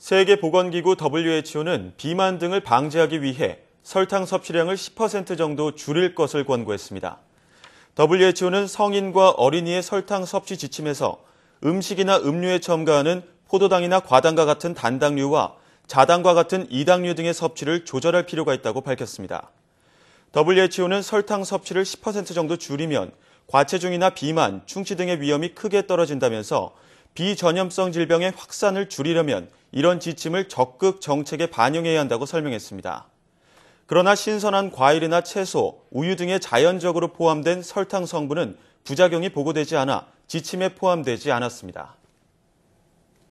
세계보건기구 WHO는 비만 등을 방지하기 위해 설탕 섭취량을 10% 정도 줄일 것을 권고했습니다. WHO는 성인과 어린이의 설탕 섭취 지침에서 음식이나 음료에 첨가하는 포도당이나 과당과 같은 단당류와 자당과 같은 이당류 등의 섭취를 조절할 필요가 있다고 밝혔습니다. WHO는 설탕 섭취를 10% 정도 줄이면 과체중이나 비만, 충치 등의 위험이 크게 떨어진다면서 비전염성 질병의 확산을 줄이려면 이런 지침을 적극 정책에 반영해야 한다고 설명했습니다. 그러나 신선한 과일이나 채소, 우유 등에 자연적으로 포함된 설탕 성분은 부작용이 보고되지 않아 지침에 포함되지 않았습니다.